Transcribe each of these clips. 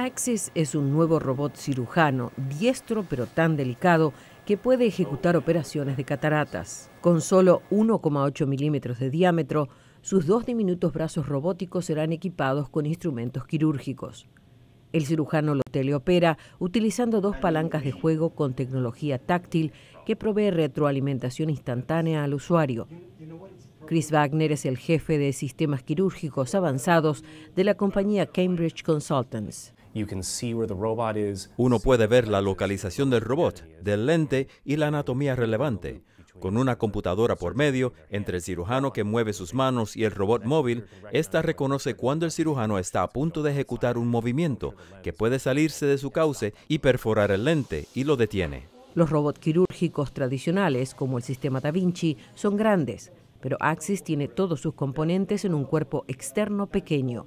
Axis es un nuevo robot cirujano, diestro pero tan delicado, que puede ejecutar operaciones de cataratas. Con solo 1,8 milímetros de diámetro, sus dos diminutos brazos robóticos serán equipados con instrumentos quirúrgicos. El cirujano lo teleopera utilizando dos palancas de juego con tecnología táctil que provee retroalimentación instantánea al usuario. Chris Wagner es el jefe de sistemas quirúrgicos avanzados de la compañía Cambridge Consultants. Uno puede ver la localización del robot, del lente y la anatomía relevante. Con una computadora por medio, entre el cirujano que mueve sus manos y el robot móvil, ésta reconoce cuando el cirujano está a punto de ejecutar un movimiento que puede salirse de su cauce y perforar el lente y lo detiene. Los robots quirúrgicos tradicionales, como el sistema Da Vinci, son grandes, pero Axis tiene todos sus componentes en un cuerpo externo pequeño.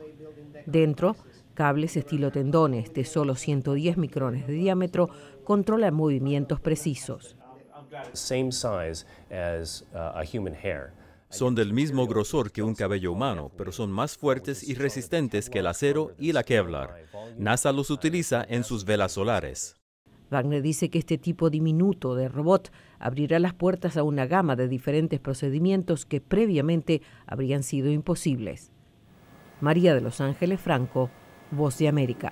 Dentro, cables estilo tendones de solo 110 micrones de diámetro controlan movimientos precisos. Uh, son del mismo grosor que un cabello humano, pero son más fuertes y resistentes que el acero y la Kevlar. NASA los utiliza en sus velas solares. Wagner dice que este tipo diminuto de robot abrirá las puertas a una gama de diferentes procedimientos que previamente habrían sido imposibles. María de los Ángeles Franco, Voz de América.